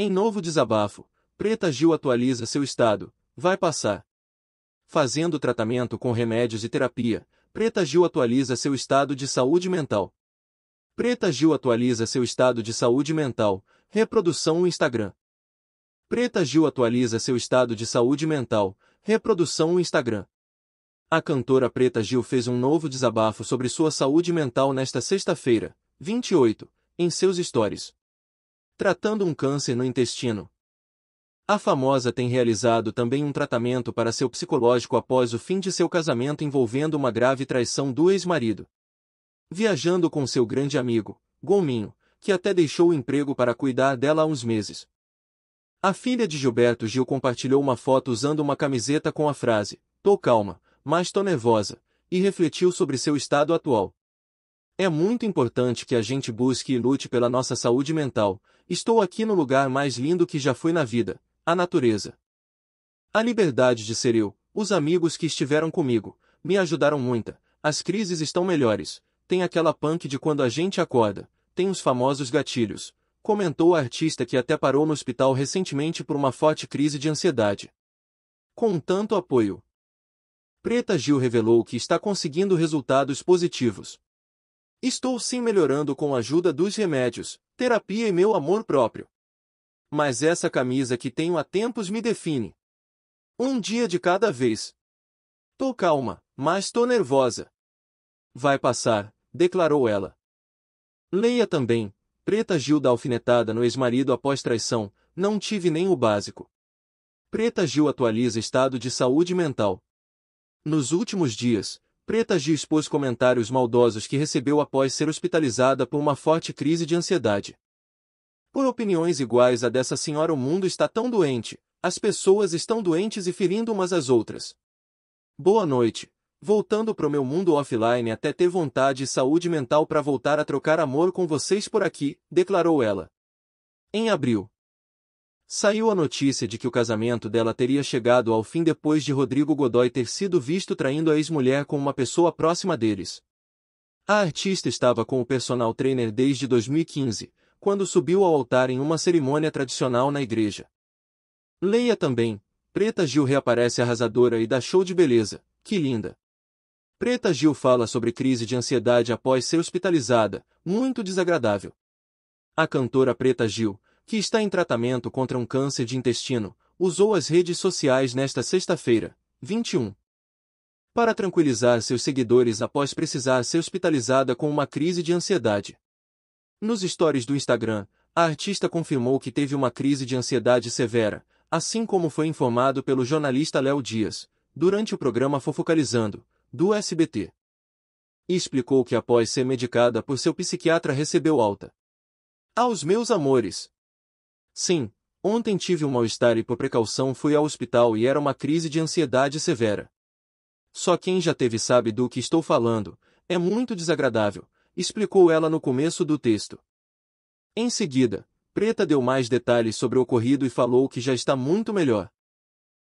Em novo desabafo, Preta Gil atualiza seu estado, vai passar. Fazendo tratamento com remédios e terapia, Preta Gil atualiza seu estado de saúde mental. Preta Gil atualiza seu estado de saúde mental, reprodução no Instagram. Preta Gil atualiza seu estado de saúde mental, reprodução no Instagram. A cantora Preta Gil fez um novo desabafo sobre sua saúde mental nesta sexta-feira, 28, em seus stories tratando um câncer no intestino. A famosa tem realizado também um tratamento para seu psicológico após o fim de seu casamento envolvendo uma grave traição do ex-marido. Viajando com seu grande amigo, Gominho, que até deixou o emprego para cuidar dela há uns meses. A filha de Gilberto Gil compartilhou uma foto usando uma camiseta com a frase: Tô calma, mas tô nervosa, e refletiu sobre seu estado atual. É muito importante que a gente busque e lute pela nossa saúde mental. Estou aqui no lugar mais lindo que já fui na vida, a natureza. A liberdade de ser eu, os amigos que estiveram comigo, me ajudaram muito. As crises estão melhores. Tem aquela punk de quando a gente acorda, tem os famosos gatilhos, comentou a artista que até parou no hospital recentemente por uma forte crise de ansiedade. Com tanto apoio, Preta Gil revelou que está conseguindo resultados positivos, Estou sim melhorando com a ajuda dos remédios, terapia e meu amor próprio. Mas essa camisa que tenho há tempos me define. Um dia de cada vez. Tô calma, mas tô nervosa. Vai passar, declarou ela. Leia também. Preta Gil da alfinetada no ex-marido após traição, não tive nem o básico. Preta Gil atualiza estado de saúde mental. Nos últimos dias, Preta Gil expôs comentários maldosos que recebeu após ser hospitalizada por uma forte crise de ansiedade. Por opiniões iguais a dessa senhora, o mundo está tão doente, as pessoas estão doentes e ferindo umas às outras. Boa noite. Voltando pro meu mundo offline até ter vontade e saúde mental para voltar a trocar amor com vocês por aqui, declarou ela. Em abril, saiu a notícia de que o casamento dela teria chegado ao fim depois de Rodrigo Godoy ter sido visto traindo a ex-mulher com uma pessoa próxima deles. A artista estava com o personal trainer desde 2015, quando subiu ao altar em uma cerimônia tradicional na igreja. Leia também, Preta Gil reaparece arrasadora e dá show de beleza, que linda! Preta Gil fala sobre crise de ansiedade após ser hospitalizada, muito desagradável. A cantora Preta Gil, que está em tratamento contra um câncer de intestino, usou as redes sociais nesta sexta-feira, 21. Para tranquilizar seus seguidores após precisar ser hospitalizada com uma crise de ansiedade. Nos stories do Instagram, a artista confirmou que teve uma crise de ansiedade severa, assim como foi informado pelo jornalista Léo Dias, durante o programa Fofocalizando, do SBT. E explicou que após ser medicada por seu psiquiatra recebeu alta. Aos meus amores, Sim, ontem tive um mal-estar e por precaução fui ao hospital e era uma crise de ansiedade severa. Só quem já teve sabe do que estou falando, é muito desagradável, explicou ela no começo do texto. Em seguida, Preta deu mais detalhes sobre o ocorrido e falou que já está muito melhor.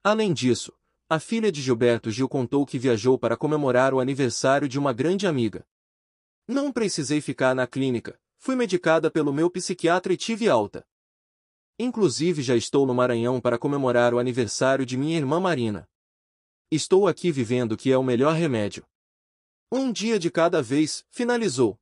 Além disso, a filha de Gilberto Gil contou que viajou para comemorar o aniversário de uma grande amiga. Não precisei ficar na clínica, fui medicada pelo meu psiquiatra e tive alta. Inclusive já estou no Maranhão para comemorar o aniversário de minha irmã Marina. Estou aqui vivendo que é o melhor remédio. Um dia de cada vez, finalizou.